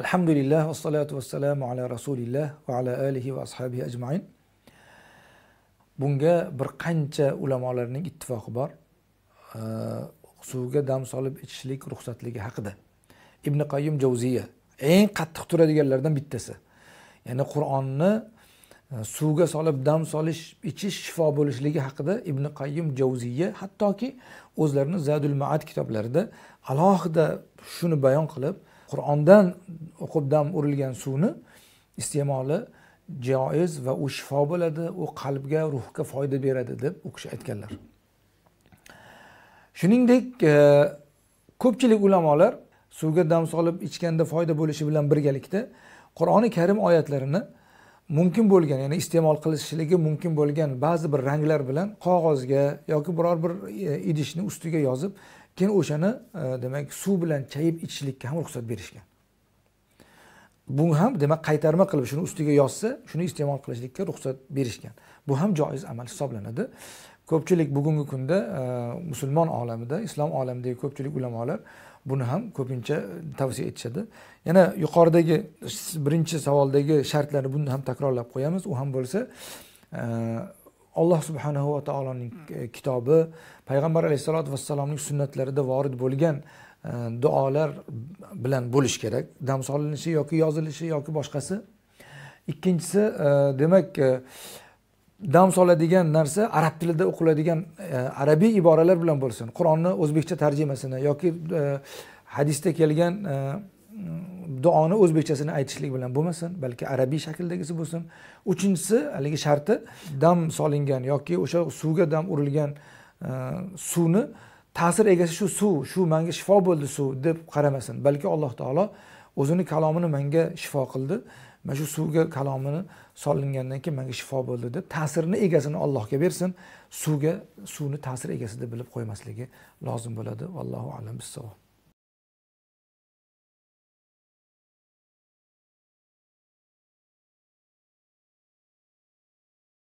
alhamdulillah va salatu va selamu ala Resulillah va ala alihi va ashabihi ajmain Bunga bir qancha ulamolarning ittifoqi bor. suvga dam solib ichishlik ruxsatligi haqida. Ibn Qayyim Jawziya eng qattiq turadiganlardan bittasi. Ya'ni Qur'onni e, suvga solib dam solish ichish shifo bo'lishligi haqida ibn qayyim javziya hattoki o'zlarini zadul maat kitoblarida alohida shuni bayon qilib qur'ondan dam urilgan suvni iste'moli joiz va u shifo bo'ladi u qalbga ruhga foyda beradi deb u kishi aytganlar shuningdek e, ko'pchilik ulamolar suvga dam solib ichganda foyda bo'lishi bilan birgalikda qur'oni karim oyatlarini mumkin bo'lgan ya'ni iste'mol qilishligi mumkin bo'lgan ba'zi bir ranglar bilan qog'ozga yoki biror bir e, idishni ustiga yozib keyin o'shani e, demak suv bilan chayib ichishlikka ham ruxsat berishgan bu ham demak qaytarma qilib shuni ustiga yozsa shuni iste'mol qilishlikka ruxsat berishgan bu ham joiz amal hisoblanadi ko'pchilik bugungi kunda e, musulmon olamida islom olamidagi ko'pchilik ulamolar buni ham ko'pincha tavsiya etishadi yana yuqoridagi birinchi savoldagi shartlarni buni ham takrorlab qo'yamiz u ham bo'lsa e, alloh subhanahu va taoloning e, kitobi payg'ambar alayhissalotu vassalomning sunnatlarida vorid bo'lgan e, duolar bilan bo'lishi kerak dam solinishi yoki yozilishi yoki boshqasi ikkinchisi e, demak dam soladigan narsa arab tilida o'qiladigan arabiy iboralar bilan bo'lsin qur'onni o'zbekcha tarjimasini yoki hadisda kelgan duoni o'zbekchasini aytishlik bilan bo'lmasin balki arabiy shakldagisi bo'lsin uchinchisi haligi sharti dam solingan yoki o'sha suvga dam urilgan e, suvni ta'sir egasi shu suv shu manga shifo bo'ldi suv deb qaramasin balki alloh taolo o'zini kalomini manga shifo qildi mana shu suvga kalomini solingandan keyin manga shifo bo'ldi deb ta'sirni egasini allohga bersin suvga suvni ta'sir egasi deb bilib qo'ymasligi lozim bo'ladi vallohu alam bissavob